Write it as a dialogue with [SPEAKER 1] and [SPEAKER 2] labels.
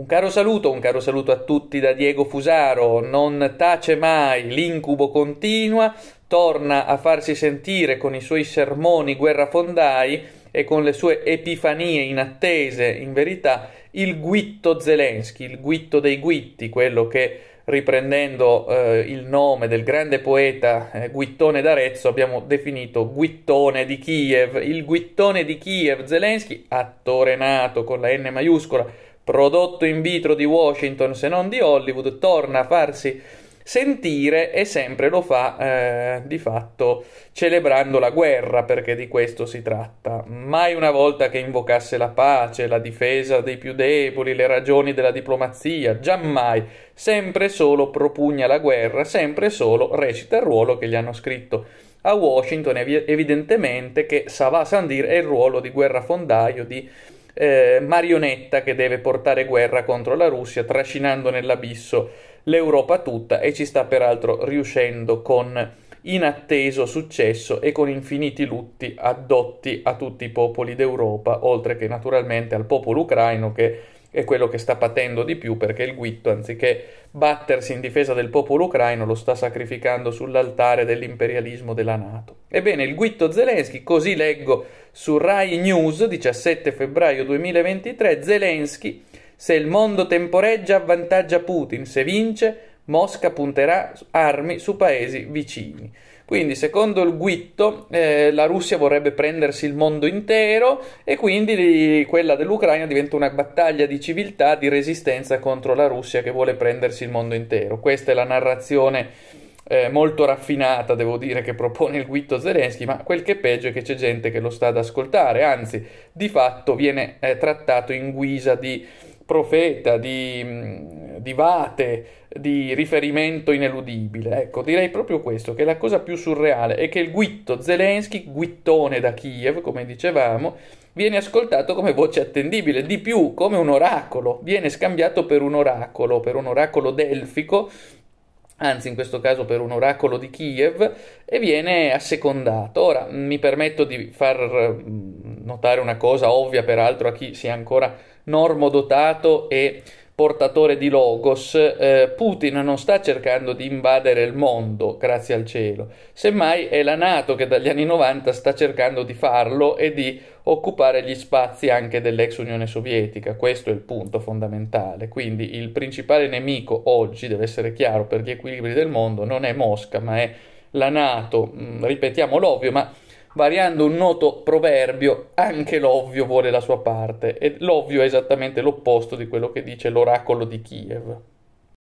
[SPEAKER 1] Un caro saluto, un caro saluto a tutti da Diego Fusaro, non tace mai, l'incubo continua, torna a farsi sentire con i suoi sermoni guerrafondai e con le sue epifanie inattese, in verità, il guitto Zelensky, il guitto dei guitti, quello che riprendendo eh, il nome del grande poeta eh, Guittone d'Arezzo abbiamo definito Guittone di Kiev, il guittone di Kiev Zelensky, attore nato con la N maiuscola prodotto in vitro di Washington se non di Hollywood, torna a farsi sentire e sempre lo fa eh, di fatto celebrando la guerra perché di questo si tratta. Mai una volta che invocasse la pace, la difesa dei più deboli, le ragioni della diplomazia, giammai, sempre solo propugna la guerra, sempre solo recita il ruolo che gli hanno scritto. A Washington evidentemente che Savà Sandir è il ruolo di guerrafondaio, di eh, marionetta che deve portare guerra contro la Russia, trascinando nell'abisso l'Europa tutta e ci sta peraltro riuscendo con inatteso successo e con infiniti lutti addotti a tutti i popoli d'Europa, oltre che naturalmente al popolo ucraino che è quello che sta patendo di più perché il Guitto, anziché battersi in difesa del popolo ucraino, lo sta sacrificando sull'altare dell'imperialismo della Nato. Ebbene, il Guitto Zelensky, così leggo su Rai News 17 febbraio 2023, Zelensky, se il mondo temporeggia avvantaggia Putin, se vince Mosca punterà armi su paesi vicini. Quindi, secondo il Guitto, eh, la Russia vorrebbe prendersi il mondo intero e quindi quella dell'Ucraina diventa una battaglia di civiltà, di resistenza contro la Russia che vuole prendersi il mondo intero. Questa è la narrazione eh, molto raffinata, devo dire, che propone il Guitto Zelensky, ma quel che è peggio è che c'è gente che lo sta ad ascoltare, anzi, di fatto viene eh, trattato in guisa di profeta, di di vate, di riferimento ineludibile. Ecco, direi proprio questo, che la cosa più surreale è che il guitto Zelensky, guittone da Kiev, come dicevamo, viene ascoltato come voce attendibile, di più come un oracolo, viene scambiato per un oracolo, per un oracolo delfico, anzi in questo caso per un oracolo di Kiev, e viene assecondato. Ora mi permetto di far mm, notare una cosa ovvia peraltro a chi sia ancora normo dotato e portatore di Logos, eh, Putin non sta cercando di invadere il mondo, grazie al cielo, semmai è la Nato che dagli anni 90 sta cercando di farlo e di occupare gli spazi anche dell'ex Unione Sovietica, questo è il punto fondamentale, quindi il principale nemico oggi, deve essere chiaro, per gli equilibri del mondo non è Mosca, ma è la Nato, mm, ripetiamo l'ovvio, ma variando un noto proverbio, anche l'ovvio vuole la sua parte, e l'ovvio è esattamente l'opposto di quello che dice l'oracolo di Kiev.